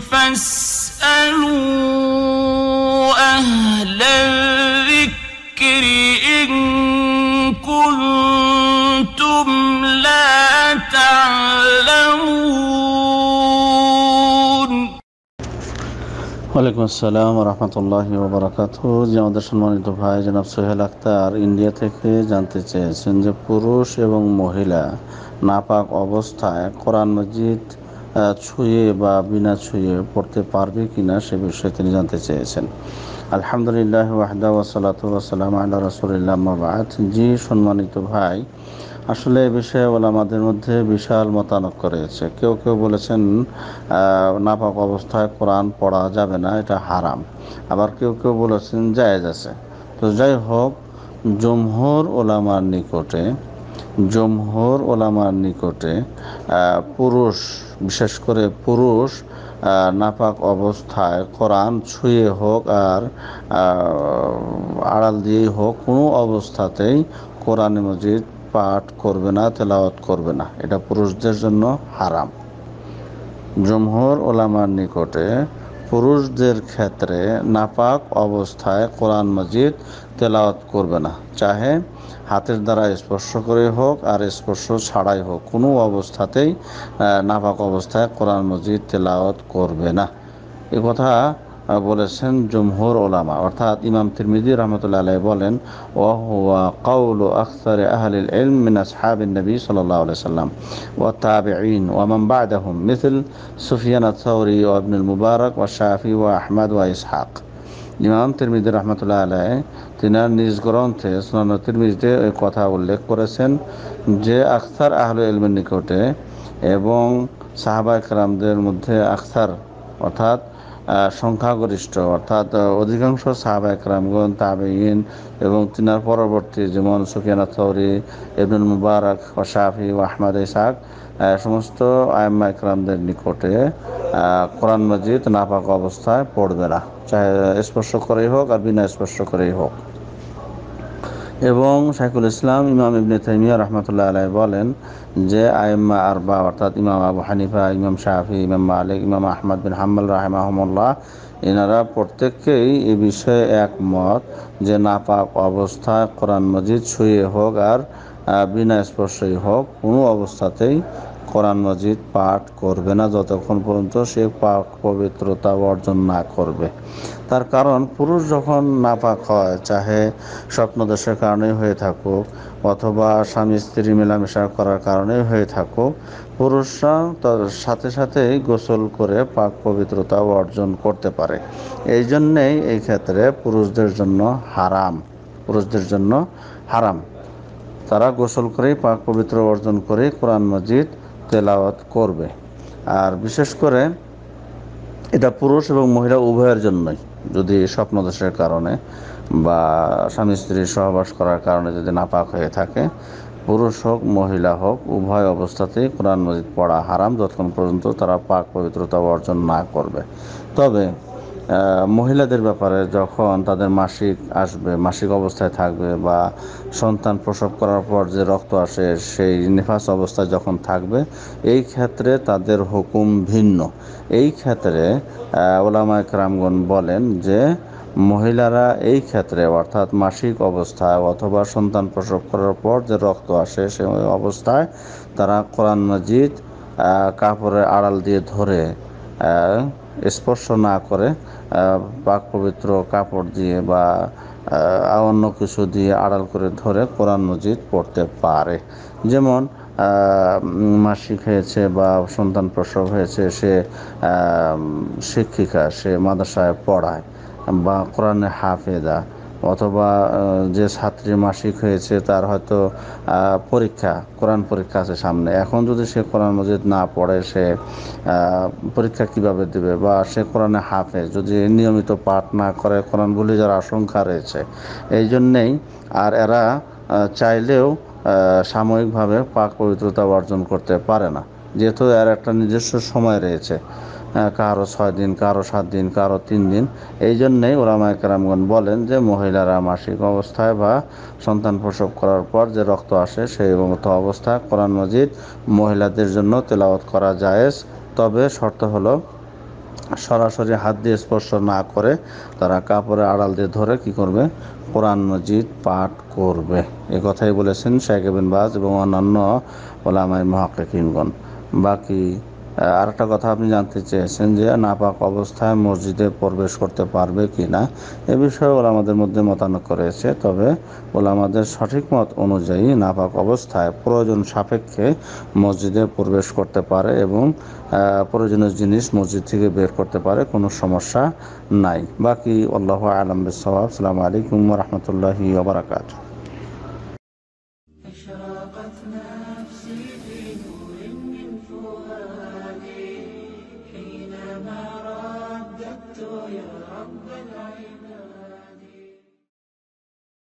ওয়ালাইকুম আসসালাম রহমতুল্লাহ ওবরাকাত যে আমাদের সম্মানিত ভাই জনাব সোহেল আক্তার ইন্ডিয়া থেকে জানতে চেয়েছেন যে পুরুষ এবং মহিলা নাপাক অবস্থায় কোরআন মজিদ ছুঁয়ে বা বিনা ছুঁয়ে পড়তে পারবে কি না সে বিষয়ে তিনি জানতে চেয়েছেন আলহামদুলিল্লাহ ওয়াহদা ওয়াসালাত ওয়াসালাম আল্লাহ রসুলিল্লাহ মাবাদ জি সম্মানিত ভাই আসলে এ বিষয়ে ওলামাদের মধ্যে বিশাল মতানক করেছে কেউ কেউ বলেছেন নাপাক অবস্থায় কোরআন পড়া যাবে না এটা হারাম আবার কেউ কেউ বলেছেন জায়েজ আছে তো যাই হোক জমহর ওলামার নিকটে জমহর ওলামার নিকটে পুরুষ বিশেষ করে পুরুষ নাপাক অবস্থায় কোরআন ছুঁয়ে হোক আর আড়াল দিয়েই হোক কোনো অবস্থাতেই কোরআন মজিদ পাঠ করবে না তেলাওয়াত করবে না এটা পুরুষদের জন্য হারাম জমহর ওলামার নিকটে পুরুষদের ক্ষেত্রে নাপাক অবস্থায় কোরআন মজিদ তেলাওয়াত করবে না চাহে হাতের দ্বারা স্পর্শ করে হোক আর স্পর্শ ছাড়াই হোক কোনো অবস্থাতেই নাপাক অবস্থায় কোরআন মজিদ তেলাওয়াত করবে না এ কথা বলেছেন জমহুর ওলামা অর্থাৎ ইমাম তিরমিদি রহমতুল্লাহ আলাই বলেন ওয়া কাউল আখতার আহলিল ইলম মিন আসহাবিন নবী সাল্লাল্লাহু আলাইহি সাল্লাম ওয়া তাবিঈন ওয়া মান বা'দাহুম মিসল সুফিয়ান আত-তাওরি ওয়া ইবনুল মুবারক ওয়া শাফি ওয়া আহমদ ওয়া ইসহাক ইমাম তিরমিদি রহমতুল্লাহ আলাই তিনি নিজ গ্রন্থে সুনান তিরমিজিতে এই কথা উল্লেখ করেছেন যে আখতার আহলে ইলমের নিকটে এবং সাহাবা কালামদের মধ্যে আখতার অর্থাৎ সংখ্যাগরিষ্ঠ অর্থাৎ অধিকাংশ সাহাবা একরামগণ তাবেইন এবং তিনার পরবর্তী যেমন সুফিয়ানা থৌরি এবদুল মুবারক ওশাফি ও আহমদ ইসাক সমস্ত আয়ম্মা একরামদের নিকটে কোরআন মজিদ নাপাক অবস্থায় পড়বে না চাহে স্পর্শ করেই হোক আর বিনা স্পর্শ করেই হোক এবং শাইকুল ইসলাম ইমাম ইবনে তাইমিয়া রহমতুল্লাহ আলাই বলেন যে আইম্মা আরবা অর্থাৎ ইমাম আবু হানিফা ইমাম শাহি ইমাম মালিক ইমাম আহমদ বিন হাম্মাল রাহেমাহমুল্লাহ এনারা প্রত্যেককেই এ বিষয়ে একমত যে নাপাক অবস্থায় কোরআন মজিদ ছুঁয়ে হোক আর বিনা স্পর্শই হোক কোনো অবস্থাতেই কোরআন মজিদ পাঠ করবে না যতক্ষণ পর্যন্ত সে পাক পবিত্রতা অর্জন না করবে তার কারণ পুরুষ যখন নাপাক হয় চাহে স্বপ্নদোষের কারণেই হয়ে থাকুক অথবা স্বামী স্ত্রী মেলামেশা করার কারণেই হয়ে থাকুক পুরুষরা তার সাথে সাথেই গোসল করে পাক পবিত্রতা অর্জন করতে পারে এই জন্যেই এই ক্ষেত্রে পুরুষদের জন্য হারাম পুরুষদের জন্য হারাম তারা গোসল করেই পাক পবিত্র অর্জন করে কোরআন মজিদ তেলাওয়াত করবে আর বিশেষ করে এটা পুরুষ এবং মহিলা উভয়ের জন্যই যদি স্বপ্নদোষের কারণে বা স্বামী স্ত্রীর সহবাস করার কারণে যদি নাপাক হয়ে থাকে পুরুষ হোক মহিলা হোক উভয় অবস্থাতেই কোরআন মজিদ পড়া হারাম যতক্ষণ পর্যন্ত তারা পাক পবিত্রতা অর্জন না করবে তবে মহিলাদের ব্যাপারে যখন তাদের মাসিক আসবে মাসিক অবস্থায় থাকবে বা সন্তান প্রসব করার পর যে রক্ত আসে সেই নিফাস অবস্থায় যখন থাকবে এই ক্ষেত্রে তাদের হুকুম ভিন্ন এই ক্ষেত্রে ওলামা একরামগণ বলেন যে মহিলারা এই ক্ষেত্রে অর্থাৎ মাসিক অবস্থায় অথবা সন্তান প্রসব করার পর যে রক্ত আসে সে অবস্থায় তারা কোরআন মজিদ কাপড়ের আড়াল দিয়ে ধরে স্পর্শ না করে পাক পবিত্র কাপড় দিয়ে বা অন্য কিছু দিয়ে আড়াল করে ধরে কোরআন মজিদ পড়তে পারে যেমন মাসিক হয়েছে বা সন্তান প্রসব হয়েছে সে শিক্ষিকা সে মাদ্রাসায় পড়ায় বা কোরআনে হাফেদা অথবা যে ছাত্রী মাসিক হয়েছে তার হয়তো পরীক্ষা কোরআন পরীক্ষা আছে সামনে এখন যদি সে কোরআন মজিদ না পড়ে সে পরীক্ষা কিভাবে দেবে বা সে কোরআনে হাফে যদি নিয়মিত পাঠ না করে কোরআন ভুলে যাওয়ার আশঙ্কা রয়েছে এই জন্যেই আর এরা চাইলেও সাময়িকভাবে পাক পবিত্রতা অর্জন করতে পারে না যেহেতু এর একটা নিজস্ব সময় রয়েছে হ্যাঁ, কারো ছয় দিন কারো সাত দিন কারো তিন দিন এই জন্যেই ওরামা একরামগণ বলেন যে মহিলারা মাসিক অবস্থায় বা সন্তান প্রসব করার পর যে রক্ত আসে সেই মতো অবস্থা কোরআন মজিদ মহিলাদের জন্য তেলাওয়াত করা যায় তবে শর্ত হলো সরাসরি হাত দিয়ে স্পর্শ না করে তারা কাপড়ে আড়াল দিয়ে ধরে কি করবে কোরআন মজিদ পাঠ করবে এ কথাই বলেছেন শেখ এবিন বাজ এবং অন্যান্য ওলামাই মহাকিনগণ বাকি আর একটা কথা আপনি জানতে চেয়েছেন যে নাপাক অবস্থায় মসজিদে প্রবেশ করতে পারবে কি না এ বিষয়ে ওলামাদের মধ্যে মতানক্য রয়েছে তবে ওলামাদের সঠিক মত অনুযায়ী নাপাক অবস্থায় প্রয়োজন সাপেক্ষে মসজিদে প্রবেশ করতে পারে এবং প্রয়োজনীয় জিনিস মসজিদ থেকে বের করতে পারে কোনো সমস্যা নাই বাকি আল্লাহ আলম বিসাল্লাম আলাইকুম রহমতুল্লাহি ওবরাকাতু